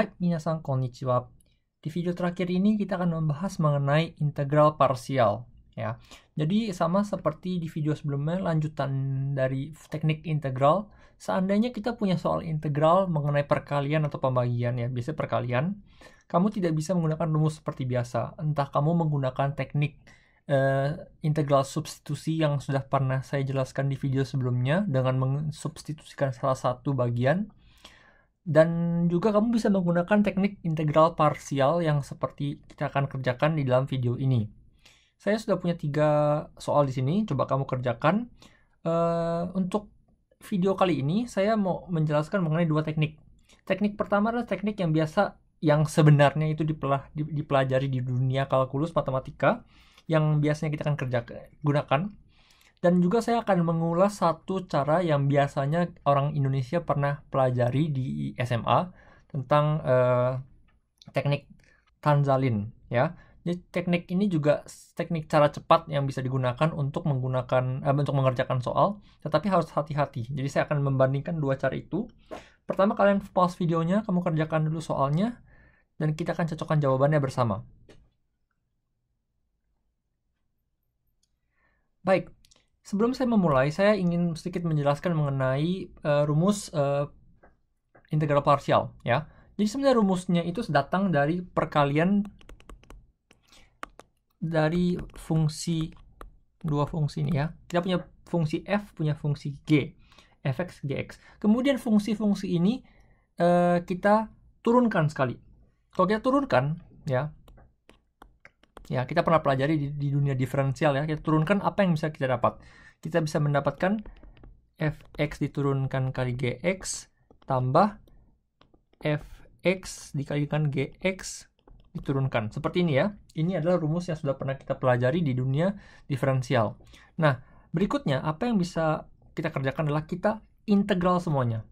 Hai, minasan konnichiwa. Di video terakhir ini kita akan membahas mengenai integral parsial. Ya, jadi sama seperti di video sebelumnya lanjutan dari teknik integral. Seandainya kita punya soal integral mengenai perkalian atau pembagian ya, biasanya perkalian, kamu tidak bisa menggunakan rumus seperti biasa. Entah kamu menggunakan teknik eh, integral substitusi yang sudah pernah saya jelaskan di video sebelumnya dengan mensubstitusikan salah satu bagian dan juga kamu bisa menggunakan teknik integral parsial yang seperti kita akan kerjakan di dalam video ini. Saya sudah punya tiga soal di sini, coba kamu kerjakan. Uh, untuk video kali ini, saya mau menjelaskan mengenai dua teknik. Teknik pertama adalah teknik yang biasa, yang sebenarnya itu dipelajari di dunia kalkulus matematika, yang biasanya kita akan kerjakan, gunakan dan juga saya akan mengulas satu cara yang biasanya orang Indonesia pernah pelajari di SMA tentang eh, teknik tanzalin ya. Jadi teknik ini juga teknik cara cepat yang bisa digunakan untuk menggunakan eh, untuk mengerjakan soal, tetapi harus hati-hati. Jadi saya akan membandingkan dua cara itu. Pertama kalian pause videonya, kamu kerjakan dulu soalnya dan kita akan cocokkan jawabannya bersama. Baik, Sebelum saya memulai, saya ingin sedikit menjelaskan mengenai uh, rumus uh, integral parsial, ya. Jadi sebenarnya rumusnya itu datang dari perkalian dari fungsi dua fungsi ini ya. Kita punya fungsi f, punya fungsi g, fx gx. Kemudian fungsi-fungsi ini uh, kita turunkan sekali. Kalau kita turunkan, ya, ya kita pernah pelajari di, di dunia diferensial ya kita turunkan apa yang bisa kita dapat kita bisa mendapatkan fx diturunkan kali gx tambah fx dikalikan gx diturunkan seperti ini ya ini adalah rumus yang sudah pernah kita pelajari di dunia diferensial nah berikutnya apa yang bisa kita kerjakan adalah kita integral semuanya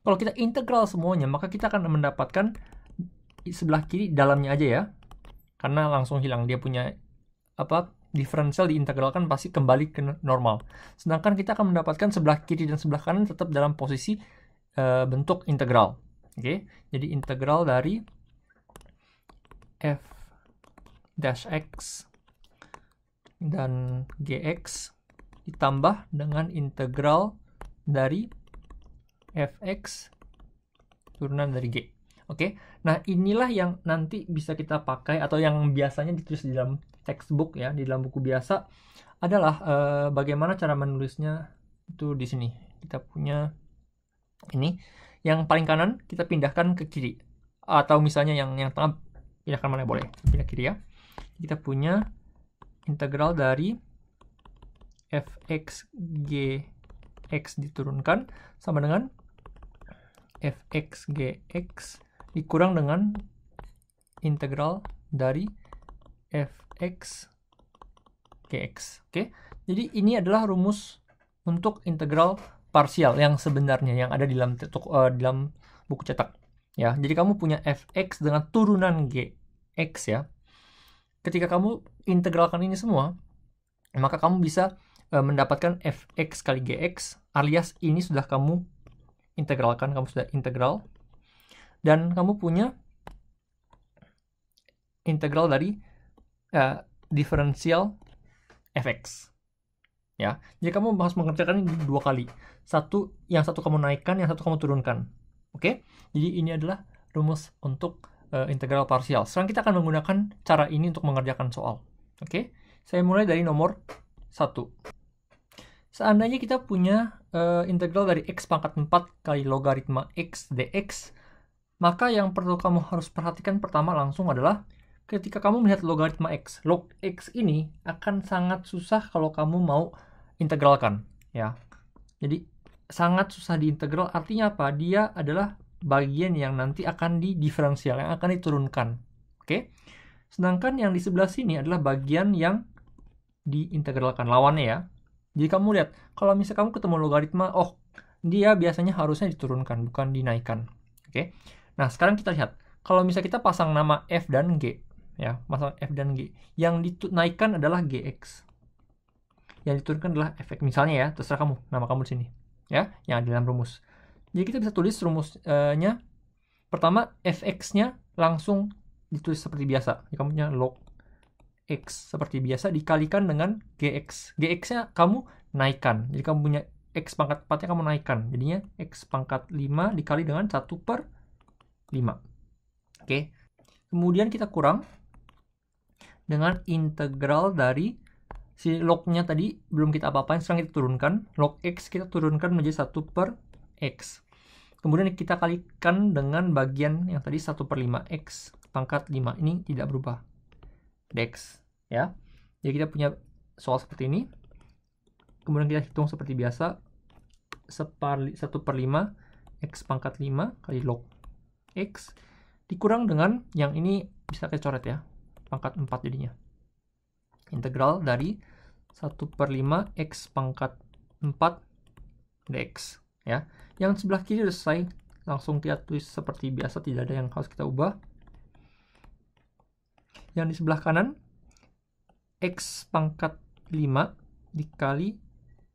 kalau kita integral semuanya maka kita akan mendapatkan sebelah kiri dalamnya aja ya karena langsung hilang dia punya apa diferensial diintegralkan pasti kembali ke normal sedangkan kita akan mendapatkan sebelah kiri dan sebelah kanan tetap dalam posisi e, bentuk integral oke okay? jadi integral dari f dash x dan gx ditambah dengan integral dari fx turunan dari g Oke, okay? nah inilah yang nanti bisa kita pakai atau yang biasanya ditulis di dalam textbook ya, di dalam buku biasa adalah uh, bagaimana cara menulisnya itu di sini. Kita punya ini yang paling kanan kita pindahkan ke kiri atau misalnya yang yang tengah pindahkan mana boleh pindah kiri ya. Kita punya integral dari fx g x diturunkan sama dengan fx g x dikurang dengan integral dari fx kx. Oke. Jadi ini adalah rumus untuk integral parsial yang sebenarnya yang ada di dalam uh, dalam buku cetak. Ya, jadi kamu punya fx dengan turunan gx ya. Ketika kamu integralkan ini semua, maka kamu bisa uh, mendapatkan fx kali gx alias ini sudah kamu integralkan, kamu sudah integral dan kamu punya integral dari uh, differential fx ya jadi kamu harus mengerjakan ini dua kali satu yang satu kamu naikkan yang satu kamu turunkan oke okay? jadi ini adalah rumus untuk uh, integral parsial sekarang kita akan menggunakan cara ini untuk mengerjakan soal oke okay? saya mulai dari nomor satu seandainya kita punya uh, integral dari x pangkat 4 kali logaritma x dx maka yang perlu kamu harus perhatikan pertama langsung adalah ketika kamu melihat logaritma x. Log x ini akan sangat susah kalau kamu mau integralkan, ya. Jadi sangat susah diintegral artinya apa? Dia adalah bagian yang nanti akan didiferensial, yang akan diturunkan. Oke? Okay? Sedangkan yang di sebelah sini adalah bagian yang diintegralkan lawannya ya. Jadi kamu lihat, kalau misalnya kamu ketemu logaritma, oh, dia biasanya harusnya diturunkan, bukan dinaikkan. Oke? Okay? Nah, sekarang kita lihat. Kalau misalnya kita pasang nama F dan G, ya, pasang F dan G. Yang dinaikkan adalah GX. Yang diturunkan adalah efek Misalnya ya, terserah kamu, nama kamu di sini. Ya, yang ada dalam rumus. Jadi kita bisa tulis rumusnya. Pertama, Fx-nya langsung ditulis seperti biasa. Jadi kamu punya log X seperti biasa dikalikan dengan GX. GX-nya kamu naikkan. Jadi kamu punya X pangkat 4-nya kamu naikkan. Jadinya X pangkat 5 dikali dengan 1 per 5. Oke. Kemudian kita kurang dengan integral dari si lognya tadi belum kita apa-apain, sekarang kita turunkan. Log X kita turunkan menjadi 1 per X. Kemudian kita kalikan dengan bagian yang tadi 1 per 5X pangkat 5. Ini tidak berubah. Dex. ya. Jadi kita punya soal seperti ini. Kemudian kita hitung seperti biasa. 1 per 5 X pangkat 5 kali log X dikurang dengan yang ini bisa kita coret ya. Pangkat 4 jadinya. Integral dari 1 per 5 X pangkat 4 dx. ya. Yang sebelah kiri selesai. Langsung kita tulis seperti biasa. Tidak ada yang harus kita ubah. Yang di sebelah kanan. X pangkat 5 dikali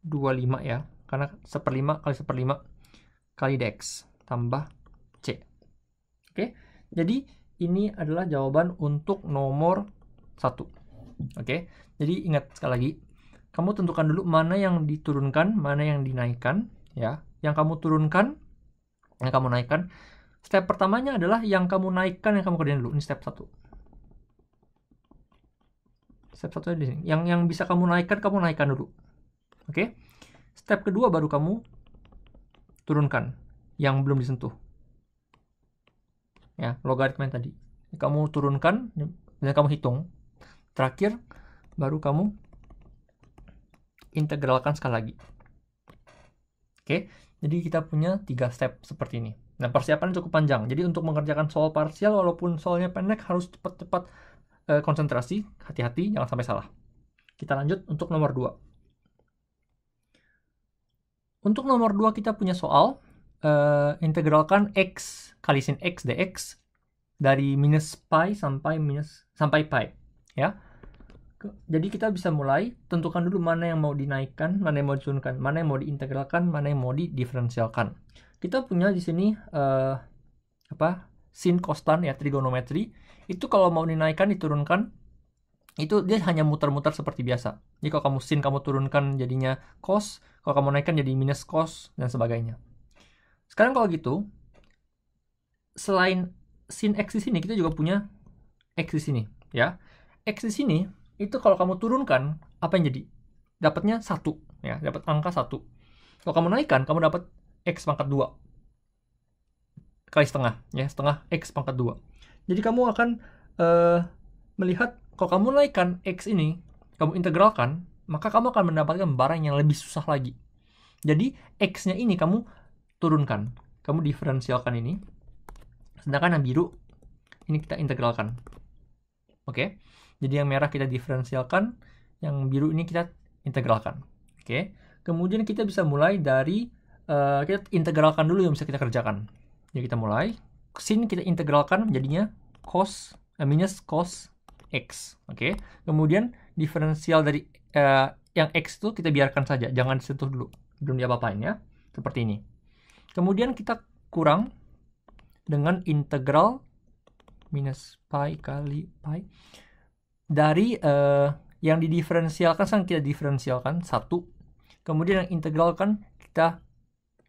25 ya. Karena 5 kali 5 kali dx. Tambah Oke, jadi ini adalah jawaban untuk nomor satu. Oke, jadi ingat sekali lagi, kamu tentukan dulu mana yang diturunkan, mana yang dinaikkan, ya. Yang kamu turunkan, yang kamu naikkan. Step pertamanya adalah yang kamu naikkan yang kamu kerjain dulu. Ini step satu. Step satu di sini. Yang yang bisa kamu naikkan, kamu naikkan dulu. Oke. Step kedua baru kamu turunkan yang belum disentuh ya logaritma tadi kamu turunkan dan kamu hitung terakhir baru kamu integralkan sekali lagi oke jadi kita punya tiga step seperti ini nah persiapan cukup panjang jadi untuk mengerjakan soal parsial walaupun soalnya pendek harus cepat-cepat eh, konsentrasi hati-hati jangan sampai salah kita lanjut untuk nomor dua untuk nomor dua kita punya soal uh, integralkan x kali sin x dx dari minus pi sampai minus sampai pi ya jadi kita bisa mulai tentukan dulu mana yang mau dinaikkan mana yang mau diturunkan mana yang mau diintegralkan mana yang mau didiferensialkan kita punya di sini uh, apa sin kostan ya trigonometri itu kalau mau dinaikkan diturunkan itu dia hanya muter-muter seperti biasa jadi kalau kamu sin kamu turunkan jadinya cos kalau kamu naikkan jadi minus cos dan sebagainya sekarang kalau gitu, selain sin x di sini, kita juga punya x di sini. ya. X di sini, itu kalau kamu turunkan, apa yang jadi? Dapatnya 1. Ya, dapat angka 1. Kalau kamu naikkan, kamu dapat x pangkat 2. Kali setengah. ya Setengah x pangkat 2. Jadi kamu akan uh, melihat, kalau kamu naikkan x ini, kamu integralkan, maka kamu akan mendapatkan barang yang lebih susah lagi. Jadi, x-nya ini kamu turunkan. Kamu diferensialkan ini. Sedangkan yang biru ini kita integralkan. Oke. Okay? Jadi yang merah kita diferensialkan, yang biru ini kita integralkan. Oke. Okay? Kemudian kita bisa mulai dari uh, kita integralkan dulu yang bisa kita kerjakan. Jadi kita mulai sin kita integralkan jadinya cos uh, minus cos x. Oke. Okay? Kemudian diferensial dari uh, yang x itu kita biarkan saja, jangan sentuh dulu. Belum diapa-apain ya. Seperti ini. Kemudian kita kurang dengan integral minus pi kali pi dari uh, yang didiferensialkan sekarang kita diferensialkan satu kemudian yang integralkan kita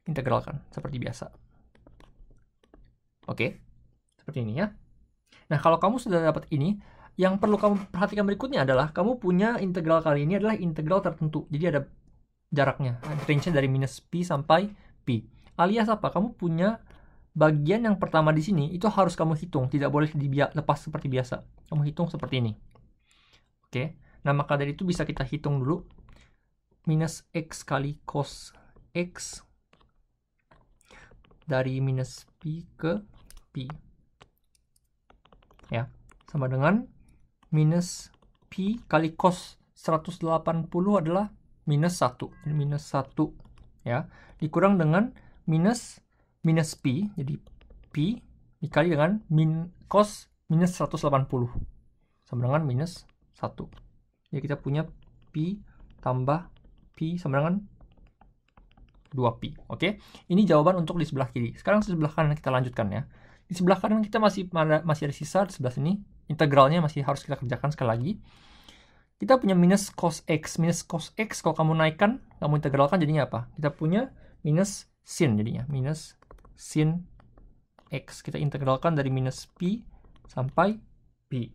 integralkan seperti biasa oke okay. seperti ini ya nah kalau kamu sudah dapat ini yang perlu kamu perhatikan berikutnya adalah kamu punya integral kali ini adalah integral tertentu jadi ada jaraknya range-nya dari minus pi sampai pi Alias apa? Kamu punya bagian yang pertama di sini itu harus kamu hitung, tidak boleh lepas seperti biasa. Kamu hitung seperti ini. Oke. Nah, maka dari itu bisa kita hitung dulu minus x kali cos x dari minus p ke p. Ya, sama dengan minus p kali cos 180 adalah minus 1. Minus satu ya, dikurang dengan minus minus P, jadi P dikali dengan min cos minus 180 sama dengan minus 1. Jadi kita punya P tambah P sama dengan 2P. Oke, okay? ini jawaban untuk di sebelah kiri. Sekarang di sebelah kanan kita lanjutkan ya. Di sebelah kanan kita masih masih ada sisa di sebelah sini. Integralnya masih harus kita kerjakan sekali lagi. Kita punya minus cos x. Minus cos x kalau kamu naikkan, kamu integralkan jadinya apa? Kita punya minus sin jadinya minus sin x kita integralkan dari minus p sampai p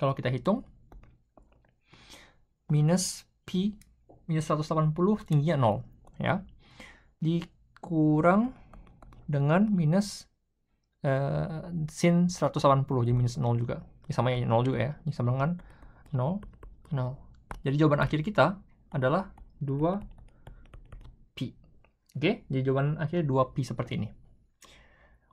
kalau kita hitung minus p minus 180 tingginya 0 ya dikurang dengan minus uh, sin 180 jadi minus 0 juga ini ya, sama ya 0 juga ya ini sama dengan 0 0 jadi jawaban akhir kita adalah 2 Oke, jadi jawaban akhirnya 2P seperti ini.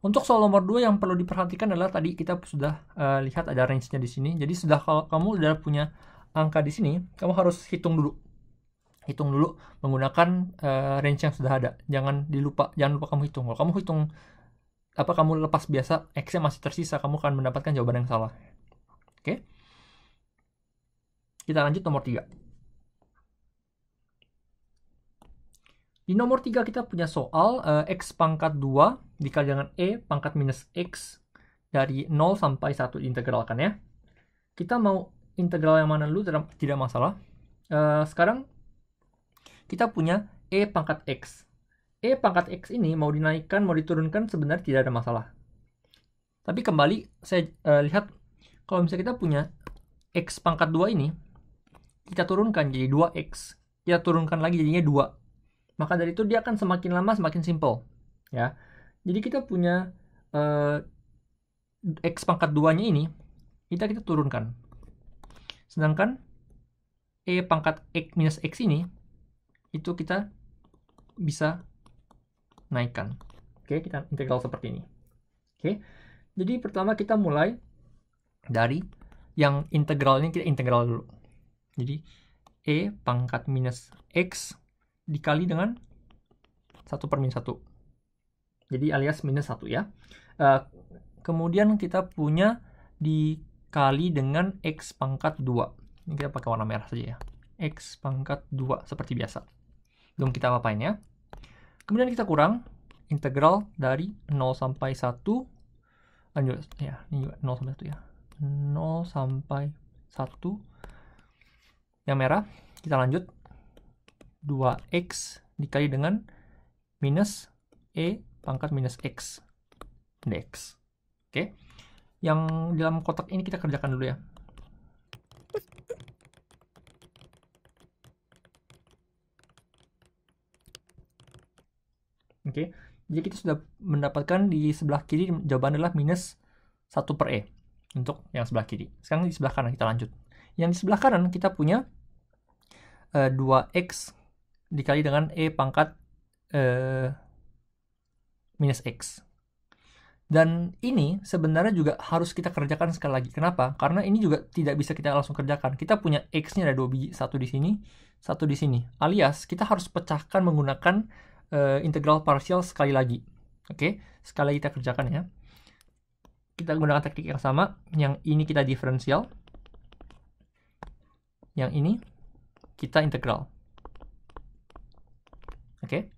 Untuk soal nomor 2 yang perlu diperhatikan adalah tadi kita sudah uh, lihat ada range-nya di sini. Jadi sudah kalau kamu sudah punya angka di sini, kamu harus hitung dulu. Hitung dulu menggunakan uh, range yang sudah ada. Jangan dilupa, jangan lupa kamu hitung. Kalau kamu hitung apa kamu lepas biasa, x masih tersisa, kamu akan mendapatkan jawaban yang salah. Oke. Kita lanjut nomor 3. Di nomor 3 kita punya soal uh, X pangkat 2 dikali dengan E pangkat minus X dari 0 sampai 1 diintegralkan ya. Kita mau integral yang mana dulu tidak, tidak masalah. Uh, sekarang kita punya E pangkat X. E pangkat X ini mau dinaikkan, mau diturunkan sebenarnya tidak ada masalah. Tapi kembali saya uh, lihat kalau misalnya kita punya X pangkat 2 ini, kita turunkan jadi 2X. Kita turunkan lagi jadinya 2 maka dari itu dia akan semakin lama semakin simpel, ya. Jadi kita punya uh, x pangkat 2-nya ini kita kita turunkan. Sedangkan e pangkat x minus x ini itu kita bisa naikkan. Oke, kita integral seperti ini. Oke. Jadi pertama kita mulai dari yang integralnya kita integral dulu. Jadi e pangkat minus x dikali dengan 1 per min 1. Jadi alias minus 1 ya. Uh, kemudian kita punya dikali dengan X pangkat 2. Ini kita pakai warna merah saja ya. X pangkat 2 seperti biasa. Belum kita apa-apain ya. Kemudian kita kurang integral dari 0 sampai 1. Lanjut ya, ini juga 0 sampai 1 ya. 0 sampai 1 yang merah. Kita lanjut 2x dikali dengan minus e pangkat minus x dx. Oke. Yang dalam kotak ini kita kerjakan dulu ya. Oke. Jadi kita sudah mendapatkan di sebelah kiri jawaban adalah minus 1 per E untuk yang sebelah kiri. Sekarang di sebelah kanan kita lanjut. Yang di sebelah kanan kita punya uh, eh, 2X dikali dengan E pangkat eh, minus X. Dan ini sebenarnya juga harus kita kerjakan sekali lagi. Kenapa? Karena ini juga tidak bisa kita langsung kerjakan. Kita punya X-nya ada dua biji, satu di sini, satu di sini. Alias, kita harus pecahkan menggunakan uh, integral parsial sekali lagi. Oke, okay? sekali lagi kita kerjakan ya. Kita gunakan teknik yang sama. Yang ini kita diferensial. Yang ini kita integral. Oke.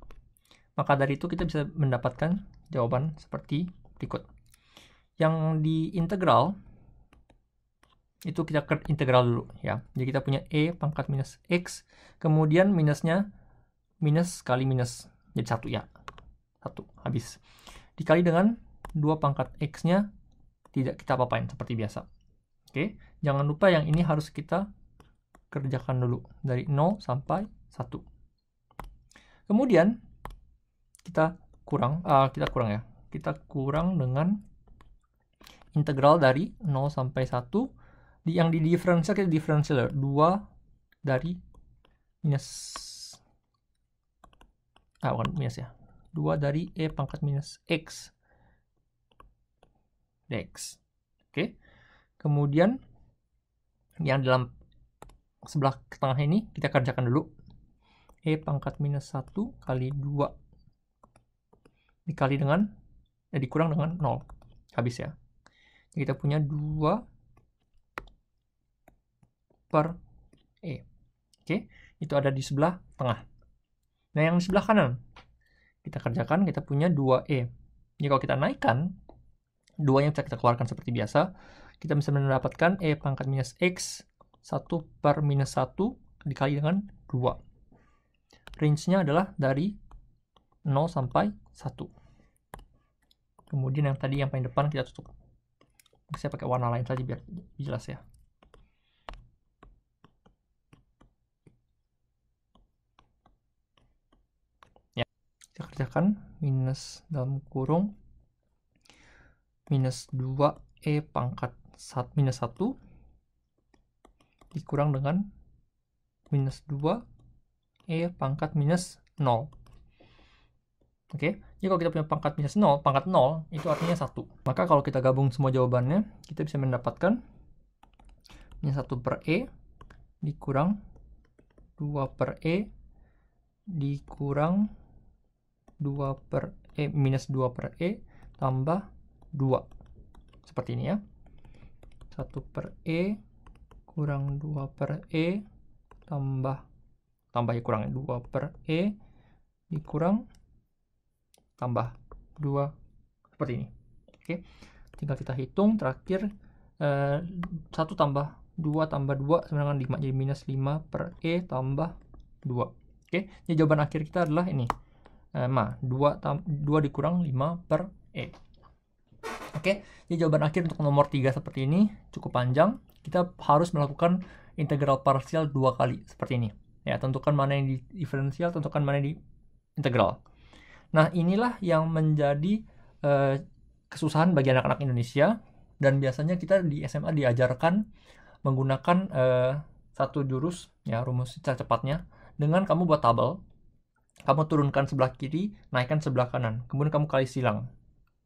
Maka dari itu kita bisa mendapatkan jawaban seperti berikut. Yang di integral itu kita ke integral dulu ya. Jadi kita punya e pangkat minus x, kemudian minusnya minus kali minus jadi satu ya, satu habis. Dikali dengan 2 pangkat x-nya tidak kita apa-apain seperti biasa. Oke, jangan lupa yang ini harus kita kerjakan dulu dari 0 sampai 1. Kemudian kita kurang, uh, kita kurang ya, kita kurang dengan integral dari 0 sampai 1 di yang di diferensial kita diferensial 2 ya. dari minus ah bukan minus ya 2 dari e pangkat minus x dx oke kemudian yang dalam sebelah tengah ini kita kerjakan dulu E pangkat minus 1 kali 2 dikali dengan, eh, dikurang dengan 0. Habis ya. Jadi kita punya 2 per E. Oke, itu ada di sebelah tengah. Nah, yang di sebelah kanan, kita kerjakan, kita punya 2E. Jadi kalau kita naikkan, 2 yang bisa kita keluarkan seperti biasa, kita bisa mendapatkan E pangkat minus X 1 per minus 1 dikali dengan 2 range-nya adalah dari 0 sampai 1 kemudian yang tadi yang paling depan kita tutup saya pakai warna lain saja biar jelas ya ya kita kerjakan minus dalam kurung minus 2 E pangkat minus 1 dikurang dengan minus 2 E pangkat minus 0. Oke, okay? jadi kalau kita punya pangkat minus 0, pangkat 0 itu artinya 1. Maka kalau kita gabung semua jawabannya, kita bisa mendapatkan minus 1 per E dikurang 2 per E dikurang 2 per E minus 2 per E tambah 2. Seperti ini ya. 1 per E kurang 2 per E tambah tambah E kurang 2 per E dikurang tambah 2 seperti ini oke tinggal kita hitung terakhir eh, 1 tambah 2 tambah 2 sama dengan 5 jadi minus 5 per E tambah 2 oke jadi jawaban akhir kita adalah ini eh, ma 2, tam 2 dikurang 5 per E Oke, jadi jawaban akhir untuk nomor 3 seperti ini cukup panjang. Kita harus melakukan integral parsial dua kali seperti ini ya tentukan mana yang di diferensial tentukan mana yang di integral nah inilah yang menjadi eh, kesusahan bagi anak-anak Indonesia dan biasanya kita di SMA diajarkan menggunakan eh, satu jurus ya rumus secara cepatnya dengan kamu buat tabel kamu turunkan sebelah kiri naikkan sebelah kanan kemudian kamu kali silang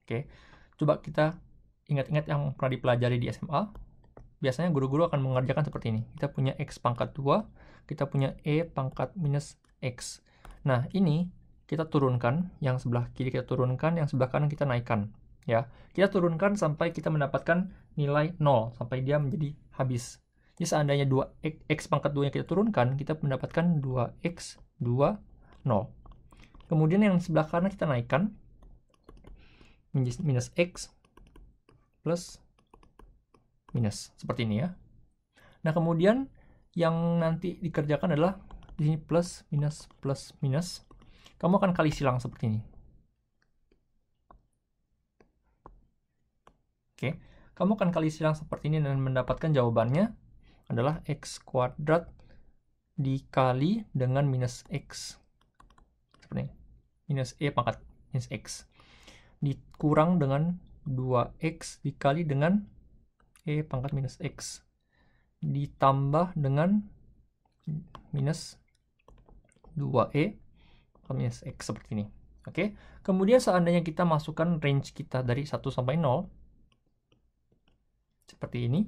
oke coba kita ingat-ingat yang pernah dipelajari di SMA biasanya guru-guru akan mengerjakan seperti ini. Kita punya X pangkat 2, kita punya E pangkat minus X. Nah, ini kita turunkan, yang sebelah kiri kita turunkan, yang sebelah kanan kita naikkan. ya Kita turunkan sampai kita mendapatkan nilai 0, sampai dia menjadi habis. Jadi seandainya 2X, X pangkat 2 yang kita turunkan, kita mendapatkan 2X, 2, 0. Kemudian yang sebelah kanan kita naikkan, minus X plus minus seperti ini ya. Nah, kemudian yang nanti dikerjakan adalah di sini plus minus plus minus. Kamu akan kali silang seperti ini. Oke, kamu akan kali silang seperti ini dan mendapatkan jawabannya adalah x kuadrat dikali dengan minus x. Seperti ini. Minus e pangkat minus x. Dikurang dengan 2x dikali dengan E pangkat minus X ditambah dengan minus 2E pangkat minus X seperti ini. Oke, kemudian seandainya kita masukkan range kita dari 1 sampai 0, seperti ini,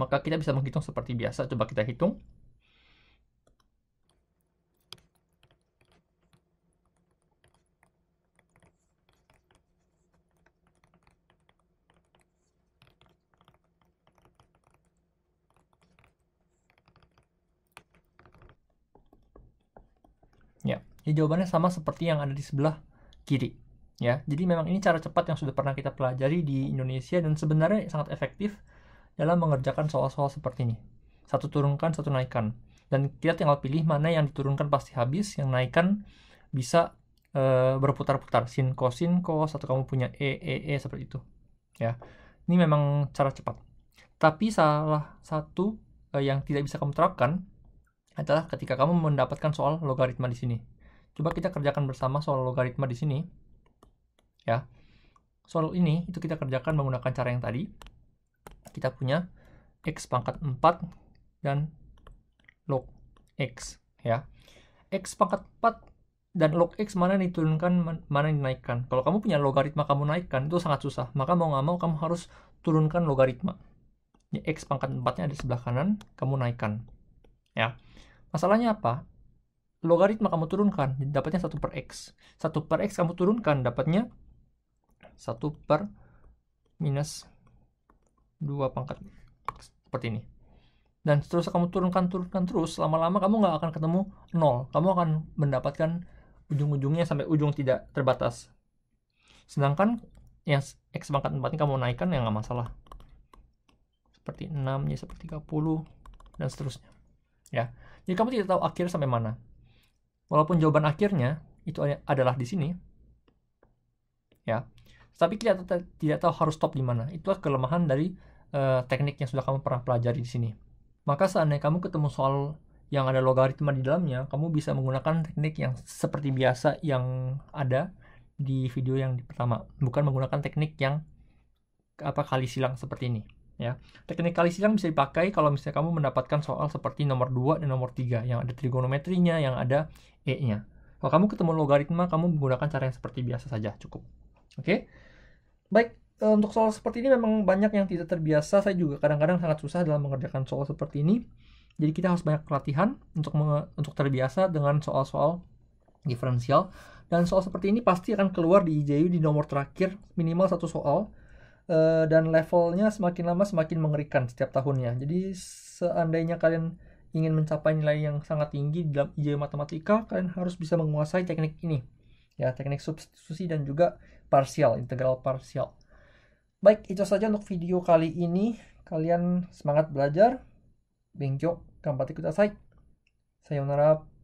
maka kita bisa menghitung seperti biasa. Coba kita hitung. Ya jawabannya sama seperti yang ada di sebelah kiri. Ya, jadi memang ini cara cepat yang sudah pernah kita pelajari di Indonesia dan sebenarnya sangat efektif dalam mengerjakan soal-soal seperti ini. Satu turunkan, satu naikkan. Dan kita tinggal pilih mana yang diturunkan pasti habis, yang naikkan bisa e, berputar-putar. Sin, cos, sin, cos, atau kamu punya E, E, E, seperti itu. Ya, ini memang cara cepat. Tapi salah satu eh, yang tidak bisa kamu terapkan adalah ketika kamu mendapatkan soal logaritma di sini. Coba kita kerjakan bersama soal logaritma di sini. Ya. Soal ini itu kita kerjakan menggunakan cara yang tadi. Kita punya x pangkat 4 dan log x ya. x pangkat 4 dan log x mana yang diturunkan mana yang dinaikkan kalau kamu punya logaritma kamu naikkan itu sangat susah maka mau nggak mau kamu harus turunkan logaritma ya, x pangkat 4 nya ada di sebelah kanan kamu naikkan ya masalahnya apa logaritma kamu turunkan, dapatnya 1 per X. 1 per X kamu turunkan, dapatnya 1 per minus 2 pangkat X. Seperti ini. Dan seterusnya kamu turunkan, turunkan terus, lama-lama kamu nggak akan ketemu nol, Kamu akan mendapatkan ujung-ujungnya sampai ujung tidak terbatas. Sedangkan yang X pangkat 4 ini kamu naikkan, yang nggak masalah. Seperti 6, ya seperti 30, dan seterusnya. Ya. Jadi kamu tidak tahu akhir sampai mana. Walaupun jawaban akhirnya itu adalah di sini. Ya. Tapi kita tidak tahu harus stop di mana. Itulah kelemahan dari uh, teknik yang sudah kamu pernah pelajari di sini. Maka seandainya kamu ketemu soal yang ada logaritma di dalamnya, kamu bisa menggunakan teknik yang seperti biasa yang ada di video yang pertama, bukan menggunakan teknik yang apa kali silang seperti ini ya. kali silang bisa dipakai kalau misalnya kamu mendapatkan soal seperti nomor 2 dan nomor 3 yang ada trigonometrinya, yang ada E-nya. Kalau kamu ketemu logaritma, kamu menggunakan cara yang seperti biasa saja cukup. Oke. Okay? Baik, eh, untuk soal seperti ini memang banyak yang tidak terbiasa. Saya juga kadang-kadang sangat susah dalam mengerjakan soal seperti ini. Jadi kita harus banyak pelatihan untuk untuk terbiasa dengan soal-soal diferensial dan soal seperti ini pasti akan keluar di IJU di nomor terakhir minimal satu soal Eh, dan levelnya semakin lama semakin mengerikan setiap tahunnya. Jadi seandainya kalian ingin mencapai nilai yang sangat tinggi dalam IJ matematika, kalian harus bisa menguasai teknik ini. Ya, teknik substitusi dan juga parsial, integral parsial. Baik, itu saja untuk video kali ini. Kalian semangat belajar. Bengkyo, kampati Saya Sayonara.